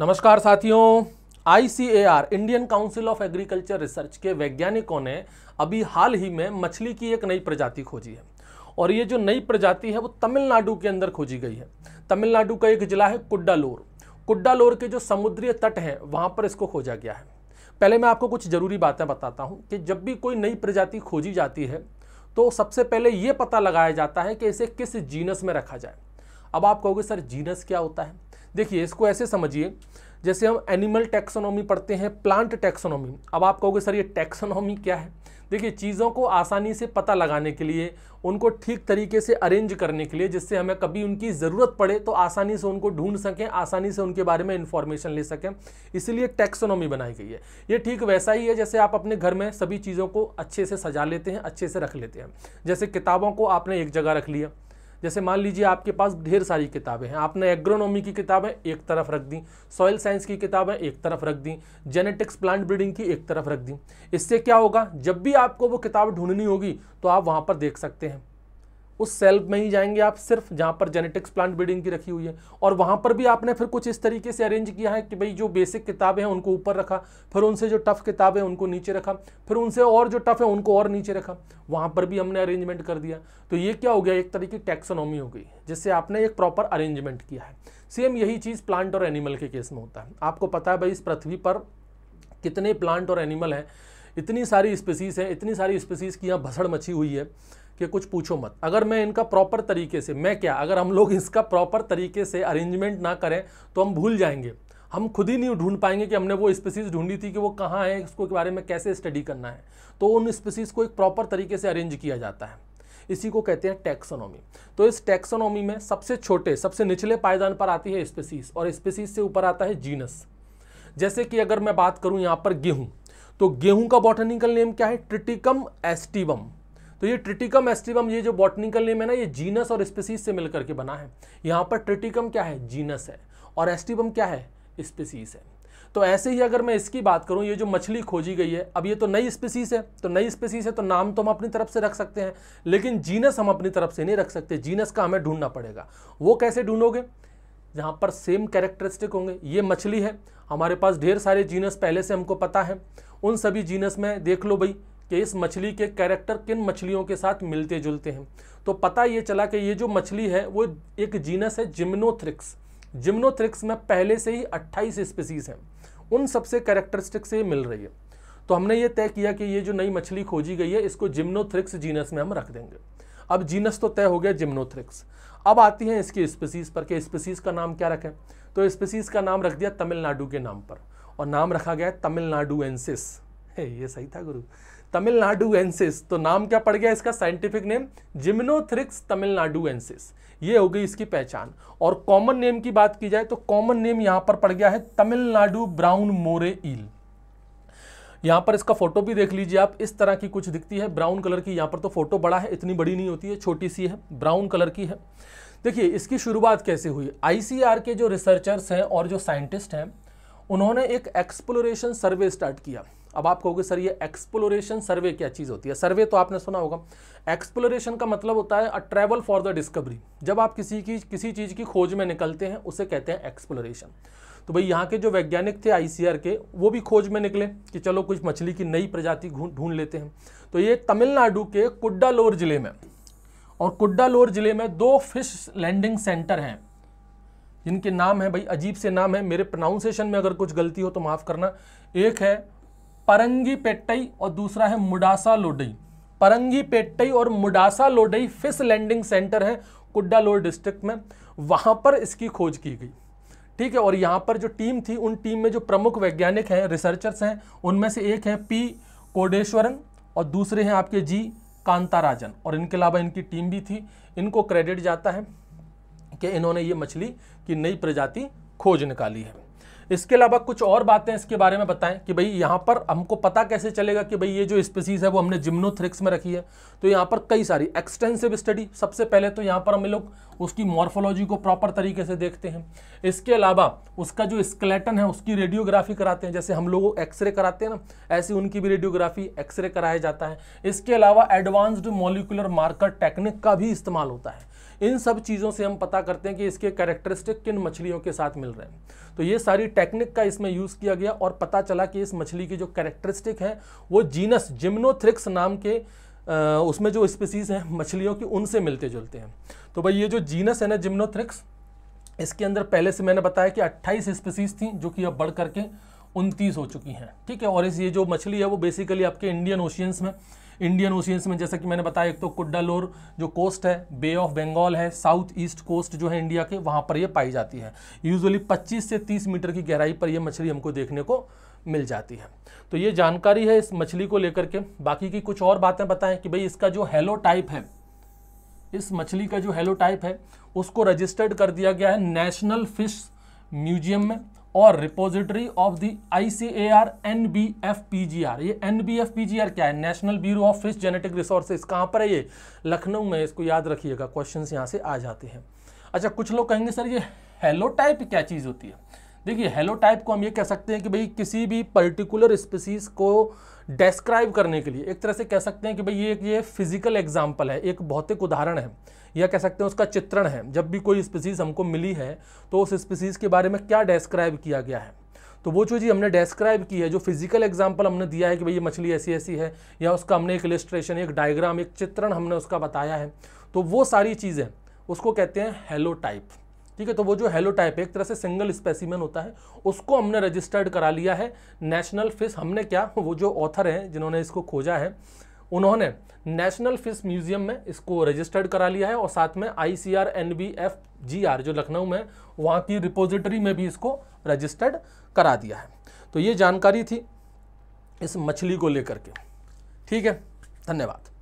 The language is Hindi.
नमस्कार साथियों ICAR Indian council of agriculture research के वैज्ञानिकों ने अभी हाल ही में मछली की एक नई प्रजाति खोजी है और ये जो नई प्रजाति है वो तमिलनाडु के अंदर खोजी गई है तमिलनाडु का एक जिला है कुड्डालोर कुड्डालोर के जो समुद्रीय तट हैं वहाँ पर इसको खोजा गया है पहले मैं आपको कुछ ज़रूरी बातें बताता हूँ कि जब भी कोई नई प्रजाति खोजी जाती है तो सबसे पहले ये पता लगाया जाता है कि इसे किस जीनस में रखा जाए अब आप कहोगे सर जीनस क्या होता है देखिए इसको ऐसे समझिए जैसे हम एनिमल टैक्सोनॉमी पढ़ते हैं प्लांट टैक्सोनॉमी अब आप कहोगे सर ये टैक्सोनॉमी क्या है देखिए चीज़ों को आसानी से पता लगाने के लिए उनको ठीक तरीके से अरेंज करने के लिए जिससे हमें कभी उनकी ज़रूरत पड़े तो आसानी से उनको ढूंढ सकें आसानी से उनके बारे में इन्फॉर्मेशन ले सकें इसीलिए टैक्सोनॉमी बनाई गई है ये ठीक वैसा ही है जैसे आप अपने घर में सभी चीज़ों को अच्छे से सजा लेते हैं अच्छे से रख लेते हैं जैसे किताबों को आपने एक जगह रख लिया जैसे मान लीजिए आपके पास ढेर सारी किताबें हैं आपने एग्रोनॉमी की किताबें एक तरफ रख दी सॉयल साइंस की किताबें एक तरफ रख दी जेनेटिक्स प्लांट ब्रीडिंग की एक तरफ रख दी इससे क्या होगा जब भी आपको वो किताब ढूंढनी होगी तो आप वहाँ पर देख सकते हैं उस सेल में ही जाएंगे आप सिर्फ जहाँ पर जेनेटिक्स प्लांट ब्रीडिंग की रखी हुई है और वहाँ पर भी आपने फिर कुछ इस तरीके से अरेंज किया है कि भाई जो बेसिक किताबें हैं उनको ऊपर रखा फिर उनसे जो टफ़ किताबें उनको नीचे रखा फिर उनसे और जो टफ़ है उनको और नीचे रखा वहाँ पर भी हमने अरेंजमेंट कर दिया तो ये क्या हो गया एक तरीके की टैक्सोनॉमी हो गई जिससे आपने एक प्रॉपर अरेंजमेंट किया है सेम यही चीज़ प्लांट और एनिमल के केस में होता है आपको पता है भाई इस पृथ्वी पर कितने प्लांट और एनिमल हैं इतनी सारी स्पीसीज़ हैं इतनी सारी स्पीसीज़ की यहाँ भसड़ मची हुई है कि कुछ पूछो मत अगर मैं इनका प्रॉपर तरीके से मैं क्या अगर हम लोग इसका प्रॉपर तरीके से अरेंजमेंट ना करें तो हम भूल जाएंगे हम खुद ही नहीं ढूंढ पाएंगे कि हमने वो स्पेसीज ढूंढी थी कि वो कहाँ है इसको के बारे में कैसे स्टडी करना है तो उन स्पेसीज़ को एक प्रॉपर तरीके से अरेंज किया जाता है इसी को कहते हैं टैक्सोनॉमी तो इस टैक्सोनॉमी में सबसे छोटे सबसे निचले पायदान पर आती है स्पेसीज और स्पेसीज से ऊपर आता है जीनस जैसे कि अगर मैं बात करूं यहाँ पर गेहूं तो गेहूं का बॉटनिकल नेम क्या है ट्रिटिकम एस्टिवम तो ये ट्रिटिकम एस्टिबम ये जो बॉटनिकल नेम है ना ये जीनस और स्पेसीज से मिलकर के बना है यहाँ पर ट्रिटिकम क्या है जीनस है और एस्टिबम क्या है स्पेसीज है तो ऐसे ही अगर मैं इसकी बात करूं ये जो मछली खोजी गई है अब ये तो नई स्पीसीज है तो नई स्पीसीज है तो नाम तो हम अपनी तरफ से रख सकते हैं लेकिन जीनस हम अपनी तरफ से नहीं रख सकते जीनस का हमें ढूंढना पड़ेगा वो कैसे ढूंढोगे जहाँ पर सेम कैरेक्टरिस्टिक होंगे ये मछली है हमारे पास ढेर सारे जीनस पहले से हमको पता है उन सभी जीनस में देख लो भाई कि इस मछली के कैरेक्टर किन मछलियों के साथ मिलते जुलते हैं तो पता ये चला कि ये जो मछली है वो एक जीनस है जिम्नोथ्रिक्स जिम्नोथ्रिक्स में पहले से ही 28 स्पीसीज हैं उन सबसे कैरेक्टरिस्टिक से मिल रही है तो हमने ये तय किया कि ये जो नई मछली खोजी गई है इसको जिम्नोथ्रिक्स जीनस में हम रख देंगे अब जीनस तो तय हो गया जिम्नोथ्रिक्स अब आती हैं इसकी स्पीसीज़ पर कि स्पीसीज़ का नाम क्या रखें तो स्पीसीज़ का नाम रख दिया तमिलनाडु के नाम पर और नाम रखा गया तमिलनाडु है ये सही था गुरु एंसिस तो नाम क्या पड़ गया इसका साइंटिफिक नेम जिम्नोथ्रिक्स एंसिस ये हो गई इसकी पहचान और कॉमन नेम की बात की जाए तो कॉमन नेम यहां पर पड़ गया है तमिलनाडु ब्राउन मोरे ईल यहाँ पर इसका फोटो भी देख लीजिए आप इस तरह की कुछ दिखती है ब्राउन कलर की यहाँ पर तो फोटो बड़ा है इतनी बड़ी नहीं होती है छोटी सी है ब्राउन कलर की है देखिए इसकी शुरुआत कैसे हुई आईसीआर के जो रिसर्चर्स हैं और जो साइंटिस्ट हैं उन्होंने एक एक्सप्लोरेशन सर्वे स्टार्ट किया अब आप कहोगे सर ये एक्सप्लोरेशन सर्वे क्या चीज़ होती है सर्वे तो आपने सुना होगा एक्सप्लोरेशन का मतलब होता है a travel for the discovery जब आप किसी की किसी चीज़ की खोज में निकलते हैं उसे कहते हैं एक्सप्लोरेशन तो भाई यहाँ के जो वैज्ञानिक थे आईसीआर के वो भी खोज में निकले कि चलो कुछ मछली की नई प्रजाति ढूंढ लेते हैं तो ये तमिलनाडु के कुड्डालोर जिले में और कुड्डालोर जिले में दो फिश लैंडिंग सेंटर हैं जिनके नाम है भाई अजीब से नाम है मेरे प्रोनाउंसिएशन में अगर कुछ गलती हो तो माफ़ करना एक है परंगी पेट्टई और दूसरा है मुडासा लोडई परंगी पेट्टई और Mudasa Lodai fish landing centre है कुड्डालोर डिस्ट्रिक्ट में वहाँ पर इसकी खोज की गई ठीक है और यहाँ पर जो टीम थी उन टीम में जो प्रमुख वैज्ञानिक हैं रिसर्चर्स हैं उनमें से एक हैं पी कोडेश्वरन और दूसरे हैं आपके जी कांताराजन और इनके अलावा इनकी टीम भी थी इनको क्रेडिट जाता है कि इन्होंने ये मछली की नई प्रजाति खोज निकाली है इसके अलावा कुछ और बातें इसके बारे में बताएं कि भाई यहाँ पर हमको पता कैसे चलेगा कि भाई ये जो स्पीसीज़ है वो हमने जिम्नोथ्रिक्स में रखी है तो यहाँ पर कई सारी एक्सटेंसिव स्टडी सबसे पहले तो यहाँ पर हम लोग उसकी मॉर्फोलॉजी को प्रॉपर तरीके से देखते हैं इसके अलावा उसका जो स्केलेटन है उसकी रेडियोग्राफी कराते हैं जैसे हम लोग एक्सरे कराते हैं ना ऐसे उनकी भी रेडियोग्राफी एक्सरे कराया जाता है इसके अलावा एडवांस्ड मोलिकुलर मार्कर टेक्निक का भी इस्तेमाल होता है इन सब चीज़ों से हम पता करते हैं कि इसके कैरेक्टरिस्टिक किन मछलियों के साथ मिल रहे हैं तो ये सारी टेक्निक का इसमें यूज़ किया गया और पता चला कि इस मछली की जो कैरेक्टरिस्टिक है वो जीनस जिम्नोथ्रिक्स नाम के उसमें जो स्पीसीज़ हैं मछलियों की उनसे मिलते जुलते हैं तो भाई ये जो जीनस है ना जिम्नोथ्रिक्स इसके अंदर पहले से मैंने बताया कि 28 स्पीसीज़ थी जो कि अब बढ़ करके उनतीस हो चुकी हैं ठीक है और इस ये जो मछली है वो बेसिकली आपके इंडियन ओशियंस में इंडियन ओशियंस में जैसा कि मैंने बताया एक तो कुडालोर जो कोस्ट है बे ऑफ बंगाल है साउथ ईस्ट कोस्ट जो है इंडिया के वहाँ पर यह पाई जाती है यूजुअली पच्चीस से तीस मीटर की गहराई पर यह मछली हमको देखने को मिल जाती है तो ये जानकारी है इस मछली को लेकर के बाकी की कुछ और बातें बताएं कि भाई इसका जो हेलो टाइप है इस मछली का जो हेलो टाइप है उसको रजिस्टर्ड कर दिया गया है नेशनल फिश म्यूजियम में और repository of the I C A R N B F P G R ये N B F P G R क्या है national bureau of fish genetic resources कहाँ पर है ये लखनऊ में इसको याद रखिएगा क्वेश्चन यहाँ से आ जाते हैं अच्छा कुछ लोग कहेंगे सर ये टाइप क्या चीज़ होती है देखिए हेलो टाइप को हम ये कह सकते हैं कि भाई किसी भी पर्टिकुलर स्पीसीज को डिस्क्राइब करने के लिए एक तरह से कह सकते हैं कि भाई ये ये फिजिकल एग्जाम्पल है एक भौतिक उदाहरण है या कह सकते हैं उसका चित्रण है जब भी कोई स्पीसीज हमको मिली है तो उस स्पीसीज के बारे में क्या डिस्क्राइब किया गया है तो वो जो चीज़ हमने डिस्क्राइब की है जो फिजिकल एग्जाम्पल हमने दिया है कि भाई ये मछली ऐसी ऐसी है या उसका हमने एक इलिस्ट्रेशन एक डायग्राम एक चित्रण हमने उसका बताया है तो वो सारी चीज़ें उसको कहते हैं हेलो टाइप ठीक है तो वो जो हेलो टाइप एक तरह से सिंगल स्पेसिमेन होता है उसको हमने रजिस्टर्ड करा लिया है नेशनल फिश हमने क्या वो जो ऑथर हैं जिन्होंने इसको खोजा है उन्होंने नेशनल फिश म्यूजियम में इसको रजिस्टर्ड करा लिया है और साथ में I C A N B B F G R Lucknow में वहाँ की रिपोजिटरी में भी इसको रजिस्टर्ड करा दिया है तो ये जानकारी थी इस मछली को लेकर के ठीक है धन्यवाद